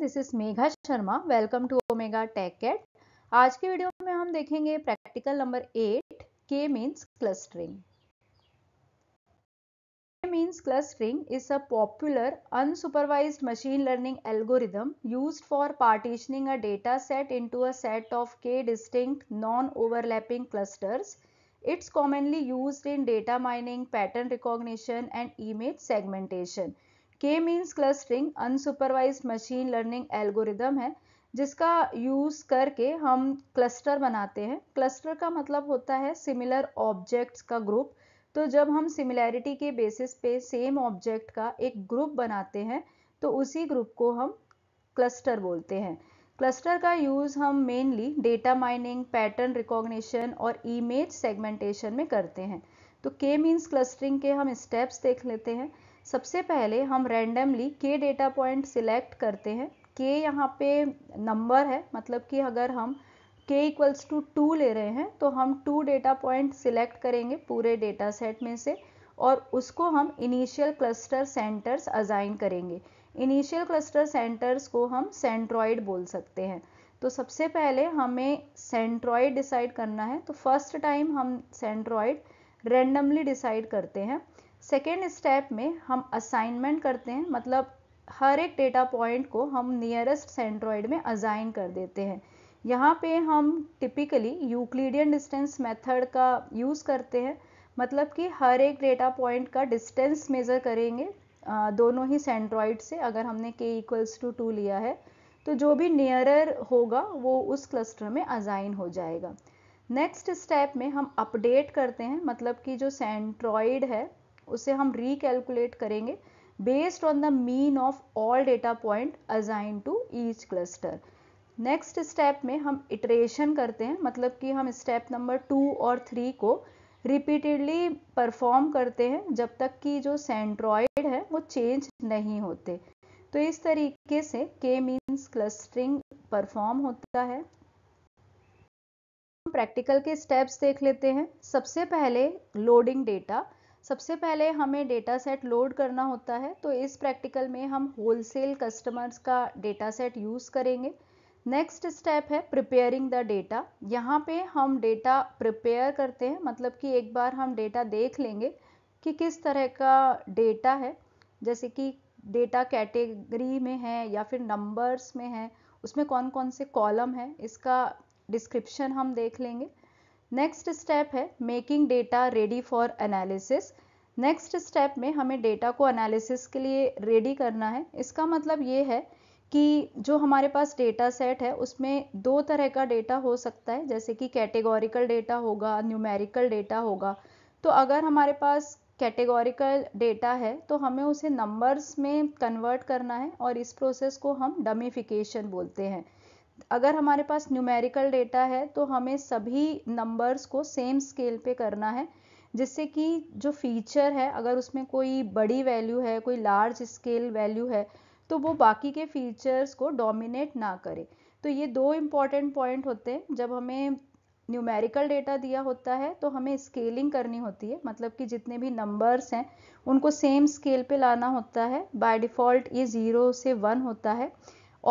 This is Megha Sharma welcome to Omega Tech Cat आज के video में हम देखेंगे practical number eight K means clustering K means clustering is a popular unsupervised machine learning algorithm used for partitioning a data set into a set of K distinct non overlapping clusters it's commonly use in data mining pattern recognition and image segmentation K means clustering unsupervised machine learning algorithm है जिसका use करके हम cluster बनाते हैं cluster का मतलब होता है सिमिलर ऑब्जेक्ट्स का ग्रुप तो जब हम सिमिलैरिटी के बेसिस पे सेम ऑब्जेक्ट का एक ग्रुप बनाते हैं तो उसी ग्रुप को हम क्लस्टर बोलते हैं क्लस्टर का यूज़ हम mainly data mining pattern recognition और इमेज सेगमेंटेशन में करते हैं तो के मीन्स क्लस्टरिंग के हम स्टेप्स देख लेते हैं सबसे पहले हम रैंडमली के डेटा पॉइंट सिलेक्ट करते हैं के यहाँ पे नंबर है मतलब कि अगर हम के इक्वल्स टू टू ले रहे हैं तो हम टू डेटा पॉइंट सिलेक्ट करेंगे पूरे डेटा सेट में से और उसको हम इनिशियल क्लस्टर सेंटर्स अजाइन करेंगे इनिशियल क्लस्टर सेंटर्स को हम सेंट्रॉइड बोल सकते हैं तो सबसे पहले हमें सेंट्रॉइड डिसाइड करना है तो फर्स्ट टाइम हम सेंट्रॉइड रेंडमली डिसाइड करते हैं सेकेंड स्टेप में हम असाइनमेंट करते हैं मतलब हर एक डेटा पॉइंट को हम नियरेस्ट सेंड्रॉइड में अजाइन कर देते हैं यहाँ पे हम टिपिकली यूक्लिडियन डिस्टेंस मेथड का यूज़ करते हैं मतलब कि हर एक डेटा पॉइंट का डिस्टेंस मेज़र करेंगे दोनों ही सेंट्रॉइड से अगर हमने k इक्वल्स टू टू लिया है तो जो भी नियरर होगा वो उस क्लस्टर में अजाइन हो जाएगा नेक्स्ट स्टेप में हम अपडेट करते हैं मतलब कि जो सेंट्रॉइड है उसे हम रिकैलकुलेट करेंगे based on the mean of all data point assign to each cluster next step में हम इटरेशन करते हैं मतलब कि हम स्टेप नंबर टू और थ्री को रिपीटेडली परफॉर्म करते हैं जब तक कि जो सेंट्रॉयड है वो चेंज नहीं होते तो इस तरीके से के मीन्स क्लस्टरिंग परफॉर्म होता है प्रैक्टिकल के स्टेप्स देख लेते हैं सबसे पहले लोडिंग डेटा सबसे पहले हमें डेटा सेट लोड करना होता है तो इस प्रैक्टिकल में हम होलसेल कस्टमर्स का डेटा सेट यूज़ करेंगे नेक्स्ट स्टेप है प्रिपेयरिंग द डेटा यहाँ पे हम डेटा प्रिपेयर करते हैं मतलब कि एक बार हम डेटा देख लेंगे कि किस तरह का डेटा है जैसे कि डेटा कैटेगरी में है या फिर नंबर्स में है उसमें कौन कौन से कॉलम है इसका डिस्क्रिप्शन हम देख लेंगे नेक्स्ट स्टेप है making data ready for analysis next step में हमें डेटा को एनालिसिस के लिए रेडी करना है इसका मतलब ये है कि जो हमारे पास डेटा सेट है उसमें दो तरह का डेटा हो सकता है जैसे कि कैटेगोरिकल डेटा होगा न्यूमेरिकल डेटा होगा तो अगर हमारे पास कैटेगोरिकल डेटा है तो हमें उसे नंबर्स में कन्वर्ट करना है और इस प्रोसेस को हम डमीफिकेशन बोलते हैं अगर हमारे पास न्यूमेरिकल डेटा है तो हमें सभी नंबर्स को सेम स्केल पे करना है जिससे कि जो फीचर है अगर उसमें कोई बड़ी वैल्यू है कोई लार्ज स्केल वैल्यू है तो वो बाकी के फीचर्स को डोमिनेट ना करे तो ये दो इम्पॉर्टेंट पॉइंट होते हैं जब हमें न्यूमेरिकल डेटा दिया होता है तो हमें स्केलिंग करनी होती है मतलब कि जितने भी नंबर्स हैं उनको सेम स्केल पे लाना होता है बाय डिफ़ॉल्ट ये ज़ीरो से वन होता है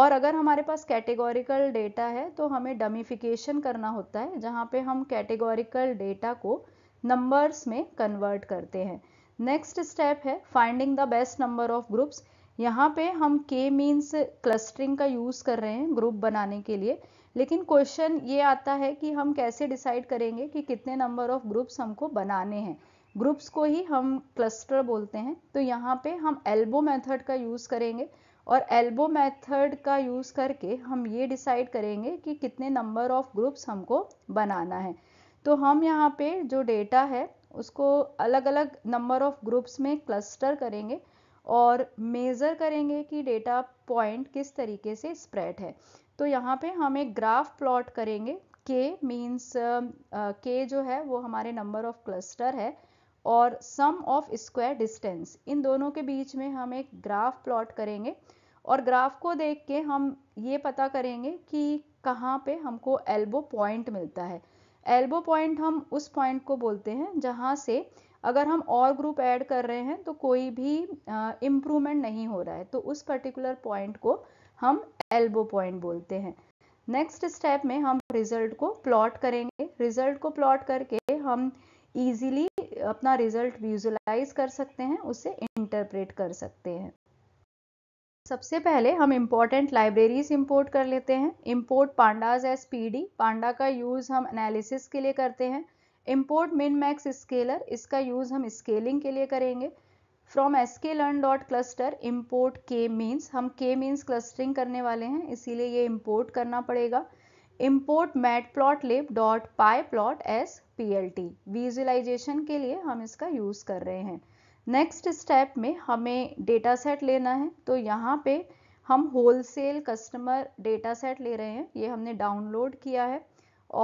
और अगर हमारे पास कैटेगोरिकल डेटा है तो हमें डमीफिकेशन करना होता है जहाँ पे हम कैटेगोरिकल डेटा को नंबर्स में कन्वर्ट करते हैं नेक्स्ट स्टेप है finding the best number of groups यहाँ पे हम के मीन्स क्लस्टरिंग का यूज़ कर रहे हैं ग्रुप बनाने के लिए लेकिन क्वेश्चन ये आता है कि हम कैसे डिसाइड करेंगे कि कितने नंबर ऑफ ग्रुप्स हमको बनाने हैं ग्रुप्स को ही हम क्लस्टर बोलते हैं तो यहाँ पे हम एल्बो मेथड का यूज़ करेंगे और एल्बो मेथड का यूज़ करके हम ये डिसाइड करेंगे कि कितने नंबर ऑफ ग्रुप्स हमको बनाना है तो हम यहाँ पे जो डेटा है उसको अलग अलग नंबर ऑफ ग्रुप्स में क्लस्टर करेंगे और मेज़र करेंगे कि डेटा पॉइंट किस तरीके से स्प्रेड है तो यहाँ पे हम एक ग्राफ प्लॉट करेंगे के मीन्स के जो है वो हमारे नंबर ऑफ क्लस्टर है और सम ऑफ स्क्वायर डिस्टेंस इन दोनों के बीच में हम एक ग्राफ प्लॉट करेंगे और ग्राफ को देख के हम ये पता करेंगे कि कहाँ पे हमको एल्बो पॉइंट मिलता है एल्बो पॉइंट हम उस पॉइंट को बोलते हैं जहाँ से अगर हम और ग्रुप ऐड कर रहे हैं तो कोई भी इम्प्रूवमेंट नहीं हो रहा है तो उस पर्टिकुलर पॉइंट को हम एल्बो पॉइंट बोलते हैं नेक्स्ट स्टेप में हम रिजल्ट को प्लॉट करेंगे रिजल्ट को प्लॉट करके हम इजीली अपना रिजल्ट विजुलाइज कर सकते हैं उसे इंटरप्रेट कर सकते हैं सबसे पहले हम इम्पोर्टेंट लाइब्रेरीज इम्पोर्ट कर लेते हैं import pandas as P panda का यूज़ हम एनालिसिस के लिए करते हैं इम्पोर्ट मिन मैक्स स्केलर इसका यूज़ हम स्केलिंग के लिए करेंगे from S K learn dot cluster import K means हम के मीन्स क्लस्टरिंग करने वाले हैं इसीलिए ये इम्पोर्ट करना पड़ेगा import matplotlib dot pyplot as P L T visualisation के लिए हम इसका यूज़ कर रहे हैं नेक्स्ट स्टेप में हमें डेटा सेट लेना है तो यहाँ पे हम होलसेल कस्टमर डेटा सेट ले रहे हैं ये हमने डाउनलोड किया है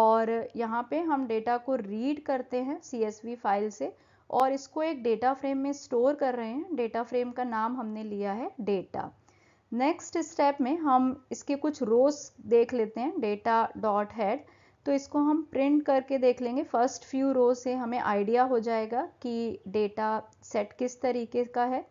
और यहाँ पे हम डेटा को रीड करते हैं सी फाइल से और इसको एक डेटा फ्रेम में स्टोर कर रहे हैं डेटा फ्रेम का नाम हमने लिया है डेटा नेक्स्ट स्टेप में हम इसके कुछ रोज देख लेते हैं डेटा डॉट हेड तो इसको हम प्रिंट करके देख लेंगे फर्स्ट फ्यू रो से हमें आइडिया हो जाएगा कि डेटा सेट किस तरीके का है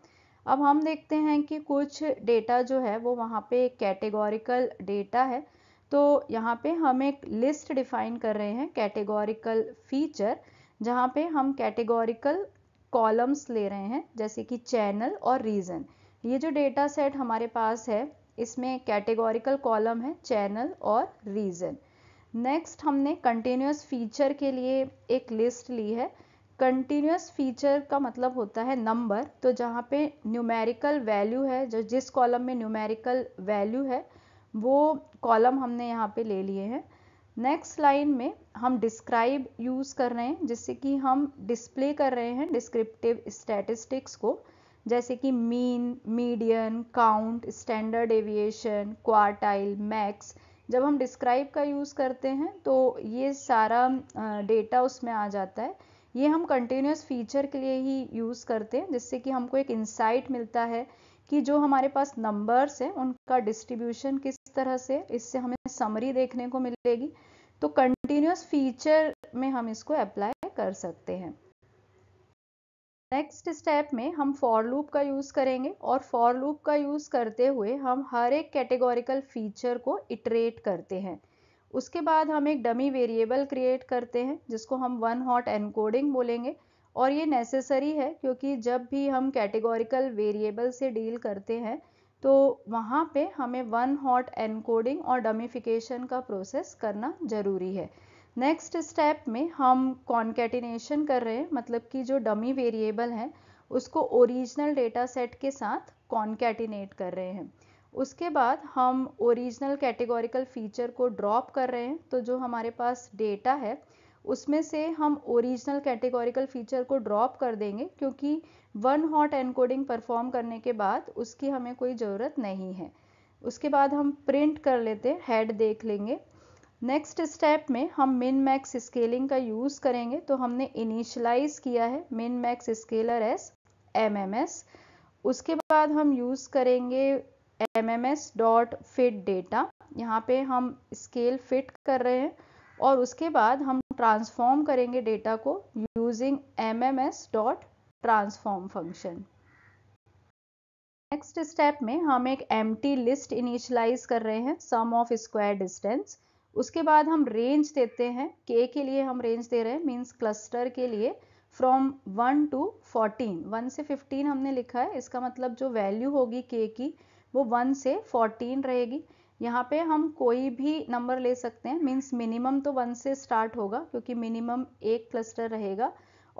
अब हम देखते हैं कि कुछ डेटा जो है वो वहाँ पे कैटेगोरिकल डेटा है तो यहाँ पे हम एक लिस्ट डिफाइन कर रहे हैं कैटेगोरिकल फीचर जहाँ पे हम कैटेगोरिकल कॉलम्स ले रहे हैं जैसे कि चैनल और रीज़न ये जो डेटा सेट हमारे पास है इसमें कैटेगोरिकल कॉलम है चैनल और रीज़न नेक्स्ट हमने कंटिन्यूस फीचर के लिए एक लिस्ट ली है कंटिन्यूस फीचर का मतलब होता है नंबर तो जहाँ पे न्यूमेरिकल वैल्यू है जो जिस कॉलम में न्यूमेरिकल वैल्यू है वो कॉलम हमने यहाँ पे ले लिए हैं नेक्स्ट लाइन में हम डिस्क्राइब यूज़ कर रहे हैं जिससे कि हम डिस्प्ले कर रहे हैं डिस्क्रिप्टिव स्टैटिस्टिक्स को जैसे कि mean median count standard deviation quartile max जब हम डिस्क्राइब का यूज़ करते हैं तो ये सारा डेटा उसमें आ जाता है ये हम कंटिन्यूस फीचर के लिए ही यूज़ करते हैं जिससे कि हमको एक इंसाइट मिलता है कि जो हमारे पास नंबर्स हैं उनका डिस्ट्रीब्यूशन किस तरह से इससे हमें समरी देखने को मिलेगी तो कंटिन्यूस फीचर में हम इसको अप्लाई कर सकते हैं नेक्स्ट स्टेप में हम फॉर लूप का यूज़ करेंगे और फॉर लूप का यूज़ करते हुए हम हर एक कैटेगोरिकल फीचर को इटरेट करते हैं उसके बाद हम एक डमी वेरिएबल क्रिएट करते हैं जिसको हम वन हॉट एनकोडिंग बोलेंगे और ये नेसेसरी है क्योंकि जब भी हम कैटेगोरिकल वेरिएबल से डील करते हैं तो वहाँ पे हमें वन हॉट एनकोडिंग और डमीफिकेशन का प्रोसेस करना ज़रूरी है नेक्स्ट स्टेप में हम कॉन्केटिनेशन कर रहे हैं मतलब कि जो डमी वेरिएबल है उसको ओरिजिनल डेटा सेट के साथ कॉन्केटिनेट कर रहे हैं उसके बाद हम ओरिजिनल कैटेगोरिकल फीचर को ड्रॉप कर रहे हैं तो जो हमारे पास डेटा है उसमें से हम ओरिजिनल कैटेगोरिकल फीचर को ड्रॉप कर देंगे क्योंकि वन हॉट एनकोडिंग परफॉर्म करने के बाद उसकी हमें कोई ज़रूरत नहीं है उसके बाद हम प्रिंट कर लेते हैं हेड देख लेंगे नेक्स्ट स्टेप में हम मिन मैक्स स्केलिंग का यूज़ करेंगे तो हमने इनिशलाइज किया है min max scaler as M M S उसके बाद हम यूज़ करेंगे M M S dot fit data यहाँ पे हम स्केल फिट कर रहे हैं और उसके बाद हम ट्रांसफॉर्म करेंगे डेटा को using M M S dot transform function next step में हम एक एम्प्टी लिस्ट इनिशलाइज कर रहे हैं सम ऑफ स्क्वायर डिस्टेंस उसके बाद हम रेंज देते हैं के के लिए हम रेंज दे रहे हैं मीन्स क्लस्टर के लिए from one two fourteen one से फिफ्टीन हमने लिखा है इसका मतलब जो वैल्यू होगी के की वो वन से फोर्टीन रहेगी यहाँ पे हम कोई भी नंबर ले सकते हैं मीन्स मिनिमम तो वन से स्टार्ट होगा क्योंकि मिनिमम एक क्लस्टर रहेगा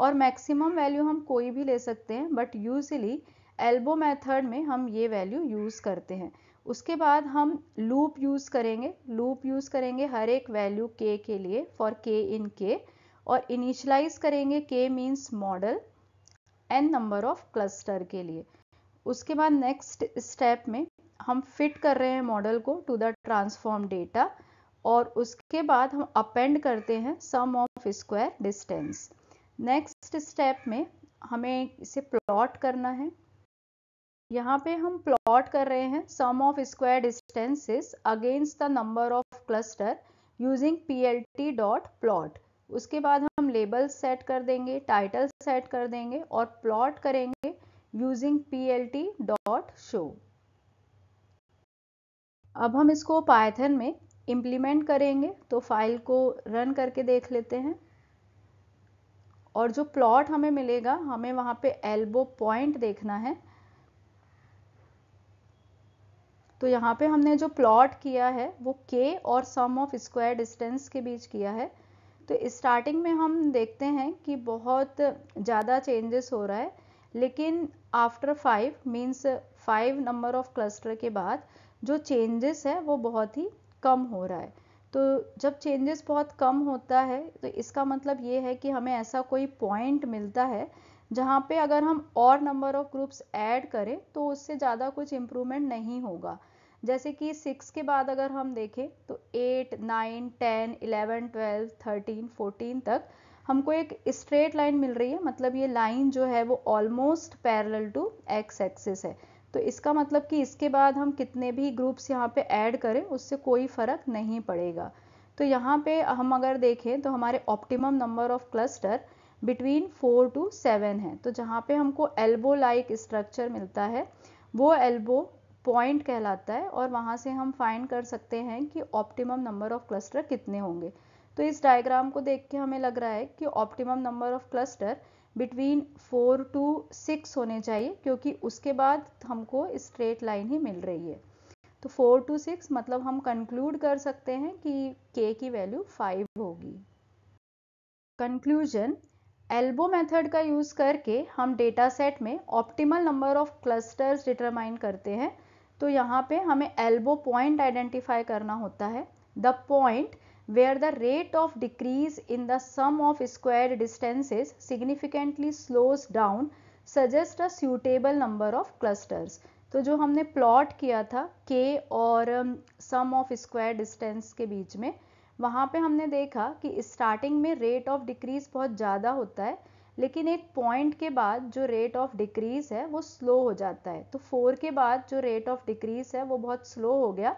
और मैक्सिमम वैल्यू हम कोई भी ले सकते हैं बट यूजली एल्बो मेथड में हम ये वैल्यू यूज़ करते हैं उसके बाद हम लूप यूज़ करेंगे लूप यूज़ करेंगे हर एक वैल्यू के के लिए फॉर के इन के और इनिशलाइज करेंगे K means model N number of cluster के लिए उसके बाद नेक्स्ट स्टेप में हम फिट कर रहे हैं मॉडल को टू द ट्रांसफॉर्म डेटा और उसके बाद हम अपेंड करते हैं sum of square distance next step में हमें इसे प्लॉट करना है यहाँ पे हम प्लॉट कर रहे हैं sum of square distances against the number of cluster using P dot plot उसके बाद हम लेबल सेट कर देंगे टाइटल सेट कर देंगे और प्लॉट करेंगे using P L T dot show अब हम इसको पाइथन में इम्प्लीमेंट करेंगे तो फाइल को रन करके देख लेते हैं और जो प्लॉट हमें मिलेगा हमें वहाँ पे एल्बो पॉइंट देखना है तो यहाँ पे हमने जो प्लॉट किया है वो के और सम ऑफ स्क्वायर डिस्टेंस के बीच किया है तो स्टार्टिंग में हम देखते हैं कि बहुत ज़्यादा चेंजेस हो रहा है लेकिन after five means five number of cluster के बाद जो चेंजेस है वो बहुत ही कम हो रहा है तो जब चेंजेस बहुत कम होता है तो इसका मतलब ये है कि हमें ऐसा कोई पॉइंट मिलता है जहाँ पे अगर हम और नंबर ऑफ ग्रुप्स ऐड करें तो उससे ज़्यादा कुछ इम्प्रूवमेंट नहीं होगा जैसे कि सिक्स के बाद अगर हम देखें तो eight nine ten eleven twelve thirteen fourteen तक हमको एक स्ट्रेट लाइन मिल रही है मतलब ये लाइन जो है वो almost parallel to X axis है तो इसका मतलब कि इसके बाद हम कितने भी ग्रुप्स यहाँ पे ऐड करें उससे कोई फ़र्क नहीं पड़ेगा तो यहाँ पे हम अगर देखें तो हमारे optimum number of cluster between four to seven है तो जहाँ पे हमको एल्बो लाइक स्ट्रक्चर मिलता है वो एल्बो पॉइंट कहलाता है और वहाँ से हम फाइंड कर सकते हैं कि ऑप्टिमम नंबर ऑफ क्लस्टर कितने होंगे तो इस डायग्राम को देख के हमें लग रहा है कि optimum number of cluster between four to six होने चाहिए क्योंकि उसके बाद हमको स्ट्रेट लाइन ही मिल रही है तो फोर टू सिक्स मतलब हम कंक्लूड कर सकते हैं कि के की वैल्यू फाइव होगी कंक्लूजन एल्बो मेथड का यूज़ करके हम डेटा सेट में optimal number of clusters determine करते हैं तो यहाँ पे हमें एल्बो पॉइंट आइडेंटिफाई करना होता है the point where the rate of decrease in the sum of square distances significantly slows down suggest a suitable number of clusters तो जो हमने प्लॉट किया था के और सम ऑफ स्क्वायर डिस्टेंस के बीच में वहाँ पे हमने देखा कि स्टार्टिंग में रेट ऑफ डिक्रीज बहुत ज़्यादा होता है लेकिन एक पॉइंट के बाद जो रेट ऑफ डिक्रीज है वो स्लो हो जाता है तो फोर के बाद जो रेट ऑफ डिक्रीज है वो बहुत स्लो हो गया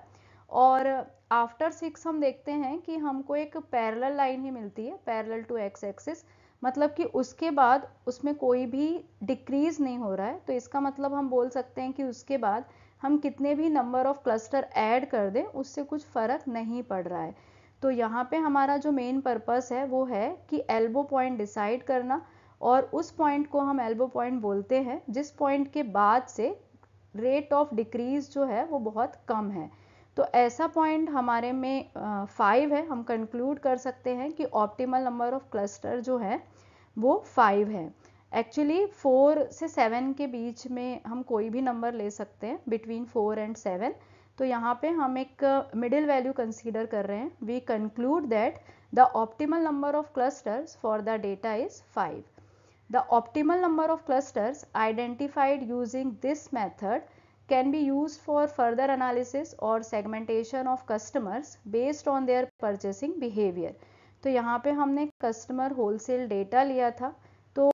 और आफ्टर सिक्स हम देखते हैं कि हमको एक पैरल लाइन ही मिलती है पैरल टू एक्स एक्सिस मतलब कि उसके बाद उसमें कोई भी डिक्रीज नहीं हो रहा है तो इसका मतलब हम बोल सकते हैं कि उसके बाद हम कितने भी नंबर ऑफ क्लस्टर ऐड कर दें उससे कुछ फ़र्क नहीं पड़ रहा है तो यहाँ पे हमारा जो मेन पर्पस है वो है कि एल्बो पॉइंट डिसाइड करना और उस पॉइंट को हम एल्बो पॉइंट बोलते हैं जिस पॉइंट के बाद से रेट ऑफ डिक्रीज जो है वो बहुत कम है तो ऐसा पॉइंट हमारे में फाइव है हम कंक्लूड कर सकते हैं कि ऑप्टिमल नंबर ऑफ क्लस्टर जो है वो फाइव है एक्चुअली फोर से सेवन के बीच में हम कोई भी नंबर ले सकते हैं बिटवीन फोर एंड सेवन तो यहाँ पे हम एक मिडिल वैल्यू कंसीडर कर रहे हैं we conclude that the optimal number of clusters for the data is five The optimal number of clusters identified using this method can be used for further analysis or segmentation of customers based on their purchasing behavior. तो यहाँ पे हमने customer wholesale data लिया था तो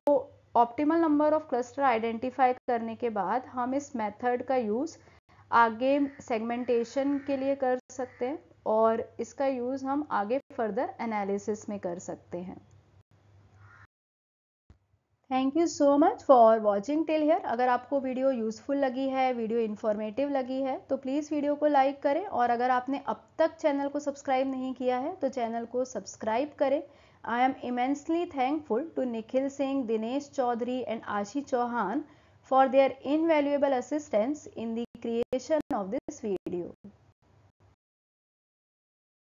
optimal number of cluster identify करने के बाद हम इस मेथड का यूज़ आगे सेगमेंटेशन के लिए कर सकते हैं और इसका यूज़ हम आगे फर्दर एनालिसिस में कर सकते हैं thank you so much for watching till here अगर आपको वीडियो यूज़फुल लगी है वीडियो इन्फॉर्मेटिव लगी है तो प्लीज़ वीडियो को लाइक करें और अगर आपने अब तक चैनल को सब्सक्राइब नहीं किया है तो चैनल को सब्सक्राइब करें I am immensely thankful to Nikhil Singh Dinesh Chaudhary and Ashi Chauhan their in invaluable assistance in the creation of this video